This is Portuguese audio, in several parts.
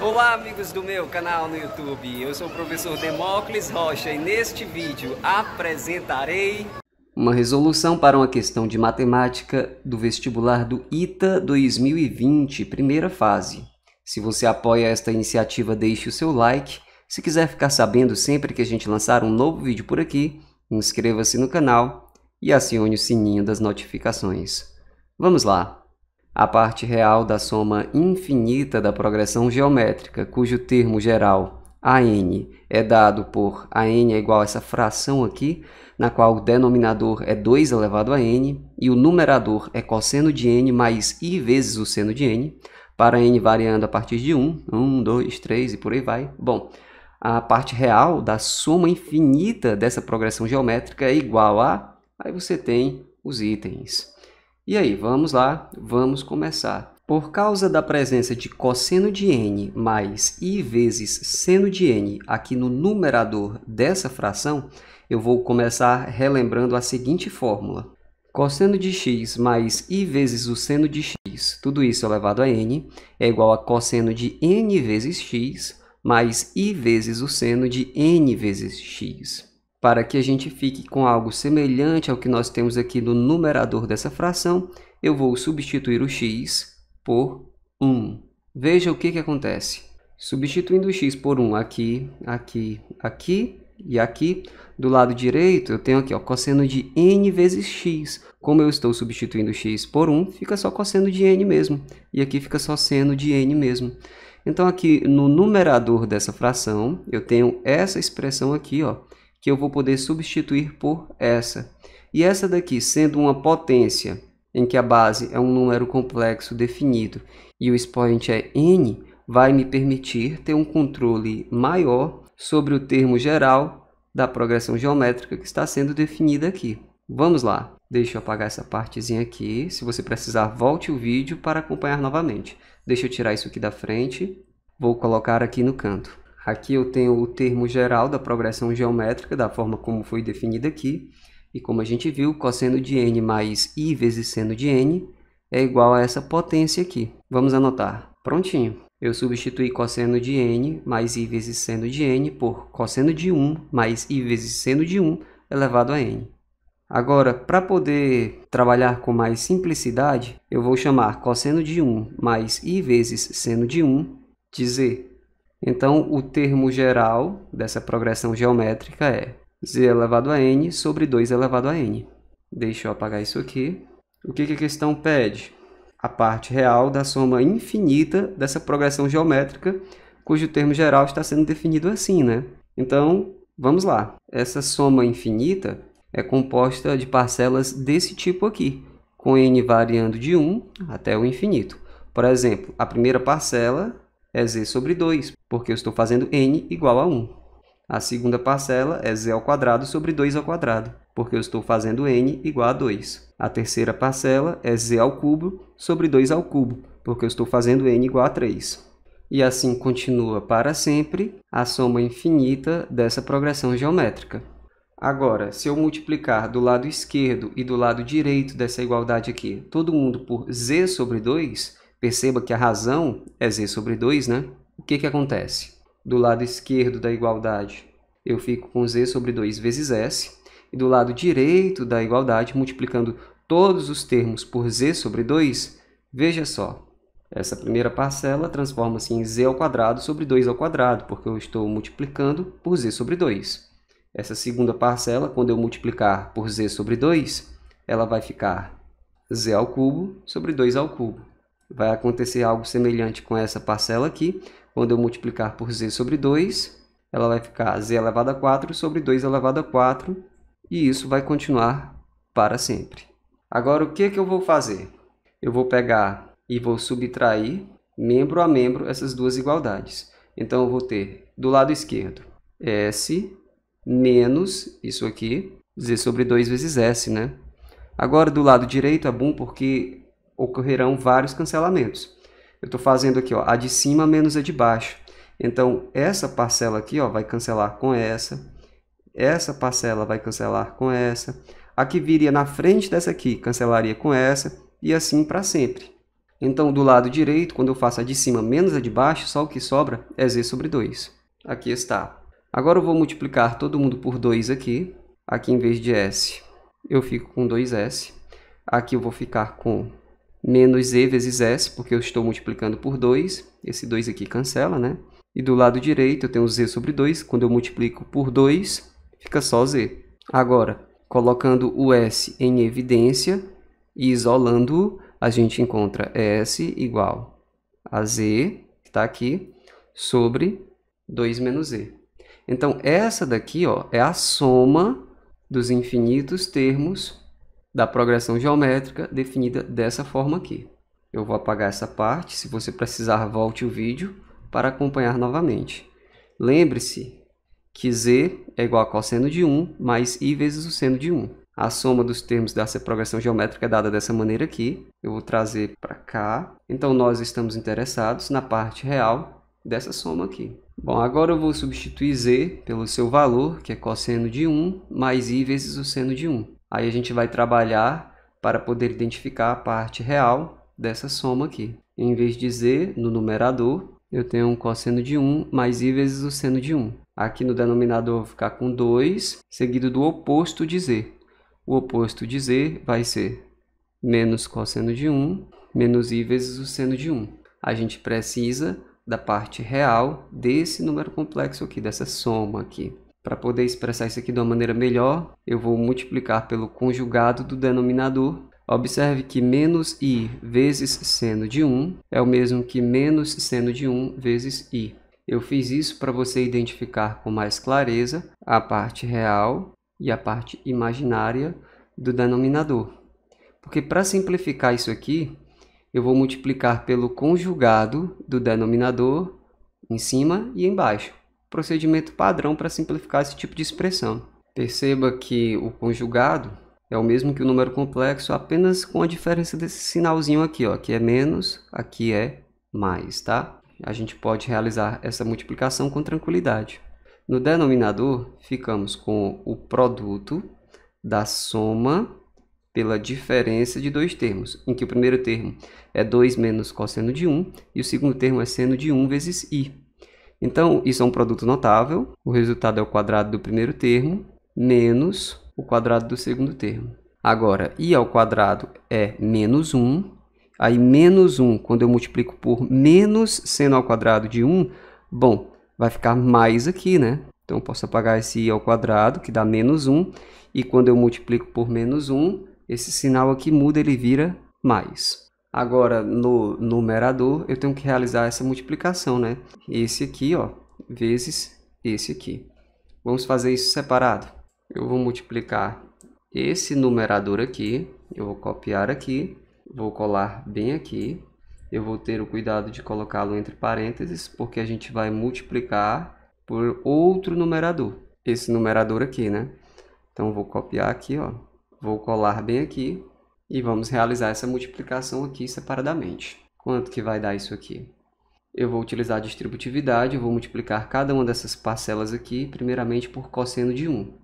Olá amigos do meu canal no YouTube, eu sou o professor Demócles Rocha e neste vídeo apresentarei uma resolução para uma questão de matemática do vestibular do ITA 2020, primeira fase. Se você apoia esta iniciativa, deixe o seu like. Se quiser ficar sabendo sempre que a gente lançar um novo vídeo por aqui, inscreva-se no canal e acione o sininho das notificações. Vamos lá! a parte real da soma infinita da progressão geométrica, cujo termo geral AN é dado por AN é igual a essa fração aqui, na qual o denominador é 2 elevado a n e o numerador é cosseno de n mais i vezes o seno de n, para n variando a partir de 1, 1, 2, 3 e por aí vai. Bom, a parte real da soma infinita dessa progressão geométrica é igual a... Aí você tem os itens. E aí, vamos lá, vamos começar. Por causa da presença de cosseno de n mais i vezes seno de n aqui no numerador dessa fração, eu vou começar relembrando a seguinte fórmula. Cosseno de x mais i vezes o seno de x, tudo isso elevado a n, é igual a cosseno de n vezes x mais i vezes o seno de n vezes x. Para que a gente fique com algo semelhante ao que nós temos aqui no numerador dessa fração, eu vou substituir o x por 1. Veja o que, que acontece. Substituindo o x por 1 aqui, aqui, aqui e aqui, do lado direito eu tenho aqui ó, cosseno de n vezes x. Como eu estou substituindo x por 1, fica só cosseno de n mesmo. E aqui fica só seno de n mesmo. Então aqui no numerador dessa fração, eu tenho essa expressão aqui, ó, que eu vou poder substituir por essa. E essa daqui, sendo uma potência em que a base é um número complexo definido e o expoente é n, vai me permitir ter um controle maior sobre o termo geral da progressão geométrica que está sendo definida aqui. Vamos lá. Deixa eu apagar essa partezinha aqui. Se você precisar, volte o vídeo para acompanhar novamente. Deixa eu tirar isso aqui da frente. Vou colocar aqui no canto. Aqui eu tenho o termo geral da progressão geométrica, da forma como foi definida aqui. E como a gente viu, cosseno de n mais i vezes seno de n é igual a essa potência aqui. Vamos anotar. Prontinho. Eu substituí cosseno de n mais i vezes seno de n por cosseno de 1 mais i vezes seno de 1 elevado a n. Agora, para poder trabalhar com mais simplicidade, eu vou chamar cosseno de 1 mais i vezes seno de 1, dizer então, o termo geral dessa progressão geométrica é z elevado a n sobre 2 elevado a n. Deixa eu apagar isso aqui. O que, a questão pede? A parte real da soma infinita dessa progressão geométrica, cujo termo geral está sendo definido assim, né? Então, vamos lá. Essa soma infinita é composta de parcelas desse tipo aqui, com n variando de 1 até o infinito. Por exemplo, a primeira parcela é z sobre 2, porque eu estou fazendo n igual a 1. A segunda parcela é z ao quadrado sobre 2 ao quadrado, porque eu estou fazendo n igual a 2. A terceira parcela é z ao cubo sobre 2 ao cubo, porque eu estou fazendo n igual a 3. E assim continua para sempre a soma infinita dessa progressão geométrica. Agora, se eu multiplicar do lado esquerdo e do lado direito dessa igualdade aqui, todo mundo por z sobre 2, Perceba que a razão é z sobre 2, né? O que, que acontece? Do lado esquerdo da igualdade, eu fico com z sobre 2 vezes s. E do lado direito da igualdade, multiplicando todos os termos por z sobre 2, veja só. Essa primeira parcela transforma-se em z ao quadrado sobre 2 ao quadrado, porque eu estou multiplicando por z sobre 2. Essa segunda parcela, quando eu multiplicar por z sobre 2, ela vai ficar z ao cubo sobre 2 ao cubo. Vai acontecer algo semelhante com essa parcela aqui. Quando eu multiplicar por z sobre 2, ela vai ficar z elevado a 4 sobre 2 elevado a 4. E isso vai continuar para sempre. Agora, o que, que eu vou fazer? Eu vou pegar e vou subtrair membro a membro essas duas igualdades. Então, eu vou ter do lado esquerdo S menos isso aqui, z sobre 2 vezes s, né? Agora, do lado direito é bom porque ocorrerão vários cancelamentos. Eu estou fazendo aqui ó, a de cima menos a de baixo. Então, essa parcela aqui ó, vai cancelar com essa, essa parcela vai cancelar com essa, a que viria na frente dessa aqui cancelaria com essa, e assim para sempre. Então, do lado direito, quando eu faço a de cima menos a de baixo, só o que sobra é z sobre 2. Aqui está. Agora eu vou multiplicar todo mundo por 2 aqui. Aqui, em vez de s, eu fico com 2s. Aqui eu vou ficar com menos e vezes s, porque eu estou multiplicando por 2, esse 2 aqui cancela, né? E do lado direito eu tenho z sobre 2, quando eu multiplico por 2, fica só z. Agora, colocando o s em evidência e isolando a gente encontra s igual a z, que está aqui, sobre 2 menos z. Então, essa daqui ó, é a soma dos infinitos termos da progressão geométrica definida dessa forma aqui. Eu vou apagar essa parte, se você precisar volte o vídeo para acompanhar novamente. Lembre-se que z é igual a cosseno de 1 mais i vezes o seno de 1. A soma dos termos dessa progressão geométrica é dada dessa maneira aqui. Eu vou trazer para cá. Então, nós estamos interessados na parte real dessa soma aqui. Bom, agora eu vou substituir z pelo seu valor, que é cosseno de 1, mais i vezes o seno de 1. Aí a gente vai trabalhar para poder identificar a parte real dessa soma aqui. Em vez de z no numerador, eu tenho um cosseno de 1 mais i vezes o seno de 1. Aqui no denominador eu vou ficar com 2, seguido do oposto de z. O oposto de z vai ser menos cosseno de 1, menos i vezes o seno de 1. A gente precisa da parte real desse número complexo aqui, dessa soma aqui. Para poder expressar isso aqui de uma maneira melhor, eu vou multiplicar pelo conjugado do denominador. Observe que menos i vezes seno de 1 é o mesmo que menos seno de 1 vezes i. Eu fiz isso para você identificar com mais clareza a parte real e a parte imaginária do denominador. Porque para simplificar isso aqui, eu vou multiplicar pelo conjugado do denominador em cima e embaixo procedimento padrão para simplificar esse tipo de expressão. Perceba que o conjugado é o mesmo que o número complexo, apenas com a diferença desse sinalzinho aqui, ó, que é menos, aqui é mais, tá? A gente pode realizar essa multiplicação com tranquilidade. No denominador, ficamos com o produto da soma pela diferença de dois termos, em que o primeiro termo é 2 menos cosseno de 1 e o segundo termo é seno de 1 vezes i. Então, isso é um produto notável. O resultado é o quadrado do primeiro termo menos o quadrado do segundo termo. Agora, i ao quadrado é menos 1. Aí, menos 1, quando eu multiplico por menos seno ao quadrado de 1, bom, vai ficar mais aqui, né? Então, eu posso apagar esse i ao quadrado, que dá menos 1. E quando eu multiplico por menos 1, esse sinal aqui muda, ele vira mais. Agora, no numerador, eu tenho que realizar essa multiplicação, né? Esse aqui, ó, vezes esse aqui. Vamos fazer isso separado. Eu vou multiplicar esse numerador aqui, eu vou copiar aqui, vou colar bem aqui. Eu vou ter o cuidado de colocá-lo entre parênteses, porque a gente vai multiplicar por outro numerador. Esse numerador aqui, né? Então, vou copiar aqui, ó. Vou colar bem aqui, e vamos realizar essa multiplicação aqui separadamente. Quanto que vai dar isso aqui? Eu vou utilizar a distributividade, vou multiplicar cada uma dessas parcelas aqui, primeiramente por cosseno de 1.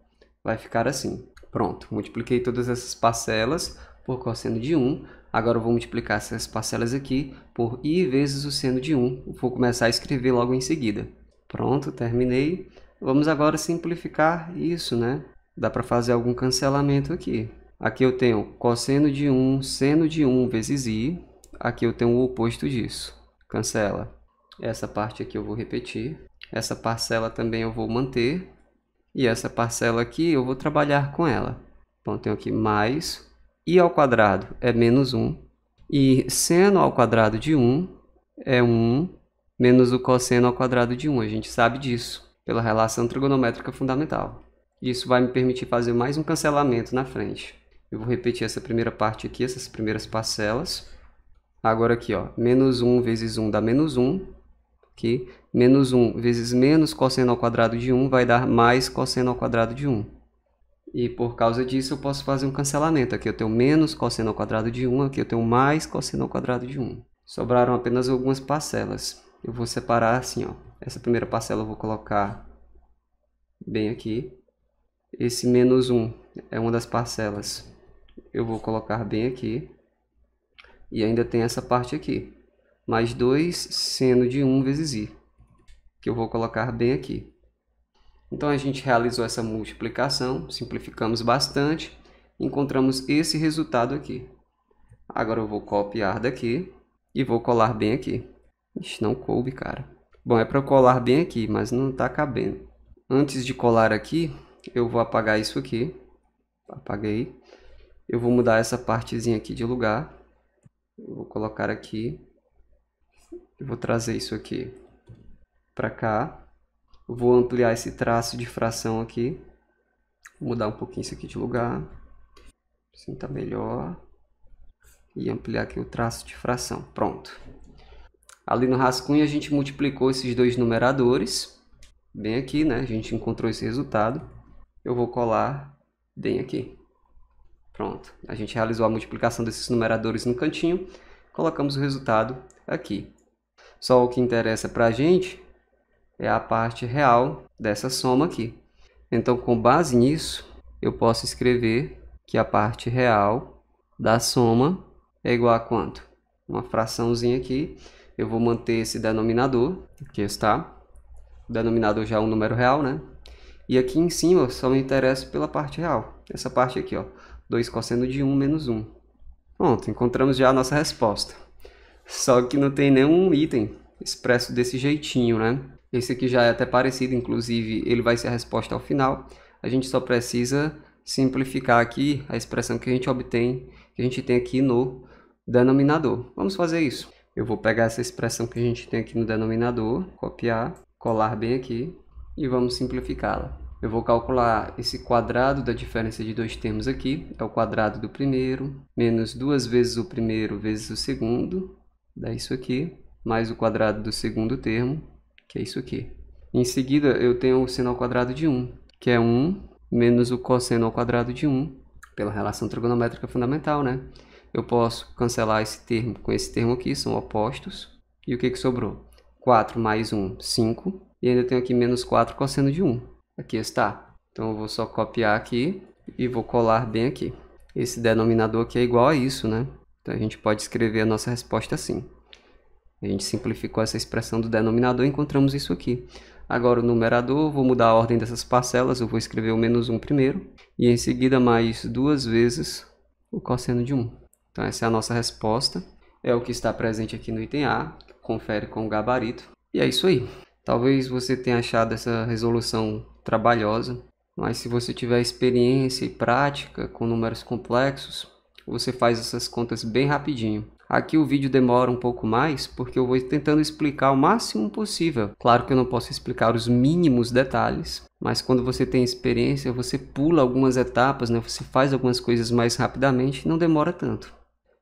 Vai ficar assim. Pronto, multipliquei todas essas parcelas por cosseno de 1. Agora eu vou multiplicar essas parcelas aqui por i vezes o seno de 1. Vou começar a escrever logo em seguida. Pronto, terminei. Vamos agora simplificar isso, né? Dá para fazer algum cancelamento aqui. Aqui eu tenho cosseno de 1, seno de 1 vezes i. Aqui eu tenho o oposto disso. Cancela. Essa parte aqui eu vou repetir. Essa parcela também eu vou manter. E essa parcela aqui eu vou trabalhar com ela. Então eu tenho aqui mais i ao quadrado é menos 1. E seno ao quadrado de 1 é 1 menos o cosseno ao quadrado de 1. A gente sabe disso pela relação trigonométrica fundamental. Isso vai me permitir fazer mais um cancelamento na frente. Eu vou repetir essa primeira parte aqui, essas primeiras parcelas. Agora aqui, ó, menos 1 vezes 1 dá menos 1. Aqui, menos 1 vezes menos cosseno ao quadrado de 1 vai dar mais cosseno ao quadrado de 1. E por causa disso eu posso fazer um cancelamento. Aqui eu tenho menos cosseno ao quadrado de 1, aqui eu tenho mais cosseno ao quadrado de 1. Sobraram apenas algumas parcelas. Eu vou separar assim, ó. Essa primeira parcela eu vou colocar bem aqui. Esse menos 1 é uma das parcelas eu vou colocar bem aqui. E ainda tem essa parte aqui. Mais 2 seno de 1 vezes i, que eu vou colocar bem aqui. Então a gente realizou essa multiplicação, simplificamos bastante, encontramos esse resultado aqui. Agora eu vou copiar daqui e vou colar bem aqui. Ixi, não coube, cara. Bom, é para colar bem aqui, mas não está cabendo. Antes de colar aqui, eu vou apagar isso aqui. Apaguei. Eu vou mudar essa partezinha aqui de lugar. Eu vou colocar aqui. Eu vou trazer isso aqui para cá. Eu vou ampliar esse traço de fração aqui. Vou mudar um pouquinho isso aqui de lugar. Assim tá melhor. E ampliar aqui o traço de fração. Pronto. Ali no rascunho a gente multiplicou esses dois numeradores. Bem aqui, né? A gente encontrou esse resultado. Eu vou colar bem aqui. Pronto, a gente realizou a multiplicação desses numeradores no cantinho, colocamos o resultado aqui. Só o que interessa para a gente é a parte real dessa soma aqui. Então, com base nisso, eu posso escrever que a parte real da soma é igual a quanto? Uma fraçãozinha aqui, eu vou manter esse denominador, aqui está. O denominador já é um número real, né? E aqui em cima só me interessa pela parte real, essa parte aqui, ó. 2 cosseno de 1 menos 1. Pronto, encontramos já a nossa resposta. Só que não tem nenhum item expresso desse jeitinho, né? Esse aqui já é até parecido, inclusive ele vai ser a resposta ao final. A gente só precisa simplificar aqui a expressão que a gente obtém, que a gente tem aqui no denominador. Vamos fazer isso. Eu vou pegar essa expressão que a gente tem aqui no denominador, copiar, colar bem aqui e vamos simplificá-la. Eu vou calcular esse quadrado da diferença de dois termos aqui, é o quadrado do primeiro, menos duas vezes o primeiro vezes o segundo, dá isso aqui, mais o quadrado do segundo termo, que é isso aqui. Em seguida, eu tenho o seno ao quadrado de 1, que é 1 menos o cosseno ao quadrado de 1, pela relação trigonométrica fundamental, né? Eu posso cancelar esse termo com esse termo aqui, são opostos. E o que, que sobrou? 4 mais 1, 5. E ainda tenho aqui menos 4 cosseno de 1. Aqui está. Então eu vou só copiar aqui e vou colar bem aqui. Esse denominador aqui é igual a isso, né? Então a gente pode escrever a nossa resposta assim. A gente simplificou essa expressão do denominador e encontramos isso aqui. Agora o numerador, vou mudar a ordem dessas parcelas, eu vou escrever o menos 1 primeiro. E em seguida mais duas vezes o cosseno de 1. Então essa é a nossa resposta. É o que está presente aqui no item A, confere com o gabarito. E é isso aí. Talvez você tenha achado essa resolução trabalhosa, mas se você tiver experiência e prática com números complexos, você faz essas contas bem rapidinho. Aqui o vídeo demora um pouco mais, porque eu vou tentando explicar o máximo possível. Claro que eu não posso explicar os mínimos detalhes, mas quando você tem experiência, você pula algumas etapas, né? você faz algumas coisas mais rapidamente, não demora tanto.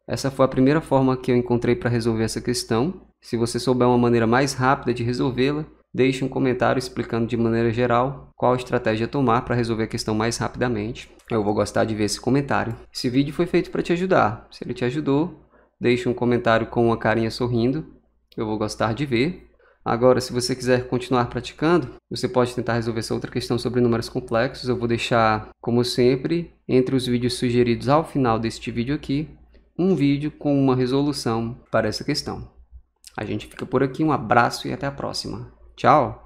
Essa foi a primeira forma que eu encontrei para resolver essa questão. Se você souber uma maneira mais rápida de resolvê-la, Deixe um comentário explicando de maneira geral qual estratégia tomar para resolver a questão mais rapidamente. Eu vou gostar de ver esse comentário. Esse vídeo foi feito para te ajudar. Se ele te ajudou, deixe um comentário com uma carinha sorrindo. Eu vou gostar de ver. Agora, se você quiser continuar praticando, você pode tentar resolver essa outra questão sobre números complexos. Eu vou deixar, como sempre, entre os vídeos sugeridos ao final deste vídeo aqui, um vídeo com uma resolução para essa questão. A gente fica por aqui, um abraço e até a próxima. Tchau!